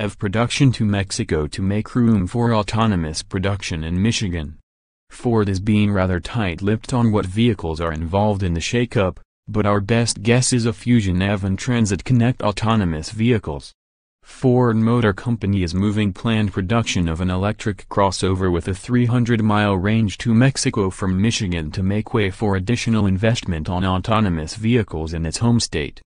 of production to Mexico to make room for autonomous production in Michigan. Ford is being rather tight-lipped on what vehicles are involved in the shakeup, but our best guess is a Fusion EV and Transit Connect autonomous vehicles. Ford Motor Company is moving planned production of an electric crossover with a 300-mile range to Mexico from Michigan to make way for additional investment on autonomous vehicles in its home state.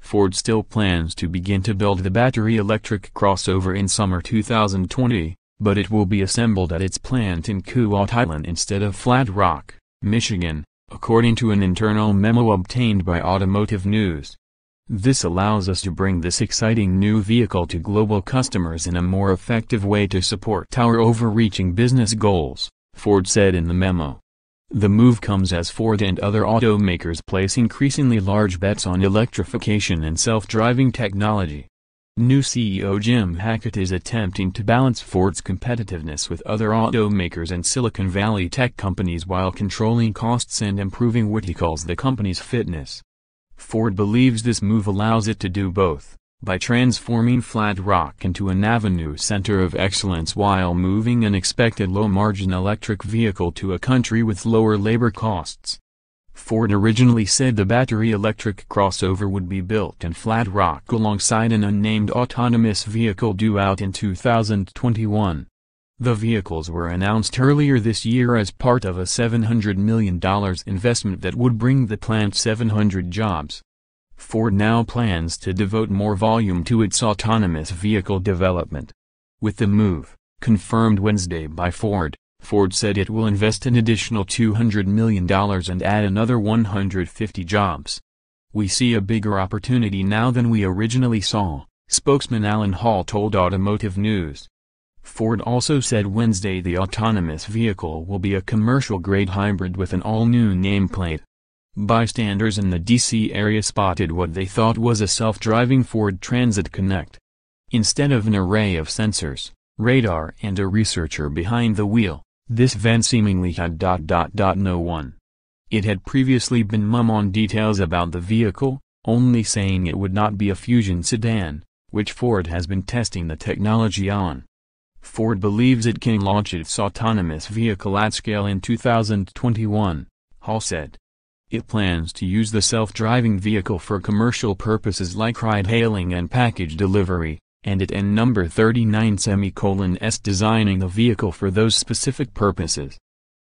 Ford still plans to begin to build the battery electric crossover in summer 2020, but it will be assembled at its plant in Kuwait Island instead of Flat Rock, Michigan, according to an internal memo obtained by Automotive News. This allows us to bring this exciting new vehicle to global customers in a more effective way to support our overreaching business goals, Ford said in the memo. The move comes as Ford and other automakers place increasingly large bets on electrification and self-driving technology. New CEO Jim Hackett is attempting to balance Ford's competitiveness with other automakers and Silicon Valley tech companies while controlling costs and improving what he calls the company's fitness. Ford believes this move allows it to do both by transforming Flat Rock into an avenue center of excellence while moving an expected low-margin electric vehicle to a country with lower labor costs. Ford originally said the battery electric crossover would be built in Flat Rock alongside an unnamed autonomous vehicle due out in 2021. The vehicles were announced earlier this year as part of a $700 million investment that would bring the plant 700 jobs. Ford now plans to devote more volume to its autonomous vehicle development. With the move, confirmed Wednesday by Ford, Ford said it will invest an additional $200 million and add another 150 jobs. We see a bigger opportunity now than we originally saw, spokesman Alan Hall told Automotive News. Ford also said Wednesday the autonomous vehicle will be a commercial-grade hybrid with an all-new nameplate, Bystanders in the D.C. area spotted what they thought was a self-driving Ford Transit Connect. Instead of an array of sensors, radar and a researcher behind the wheel, this van seemingly had dot dot dot no one. It had previously been mum on details about the vehicle, only saying it would not be a fusion sedan, which Ford has been testing the technology on. Ford believes it can launch its autonomous vehicle at scale in 2021, Hall said. It plans to use the self-driving vehicle for commercial purposes like ride-hailing and package delivery, and it and number 39 semicolon s designing the vehicle for those specific purposes.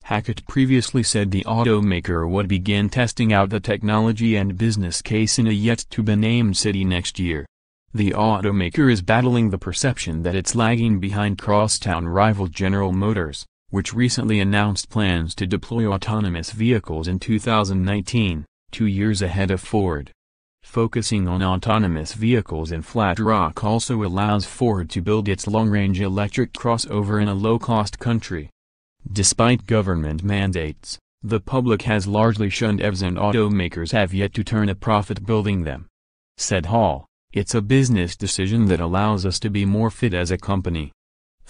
Hackett previously said the automaker would begin testing out the technology and business case in a yet-to-be-named city next year. The automaker is battling the perception that it's lagging behind crosstown rival General Motors which recently announced plans to deploy autonomous vehicles in 2019, two years ahead of Ford. Focusing on autonomous vehicles in Flat Rock also allows Ford to build its long-range electric crossover in a low-cost country. Despite government mandates, the public has largely shunned EVs and automakers have yet to turn a profit building them. Said Hall, it's a business decision that allows us to be more fit as a company.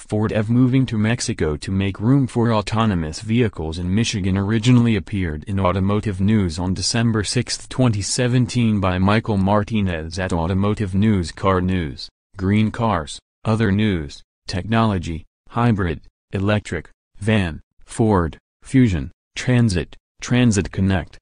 Ford EV moving to Mexico to make room for autonomous vehicles in Michigan originally appeared in Automotive News on December 6, 2017 by Michael Martinez at Automotive News Car News, Green Cars, Other News, Technology, Hybrid, Electric, Van, Ford, Fusion, Transit, Transit Connect,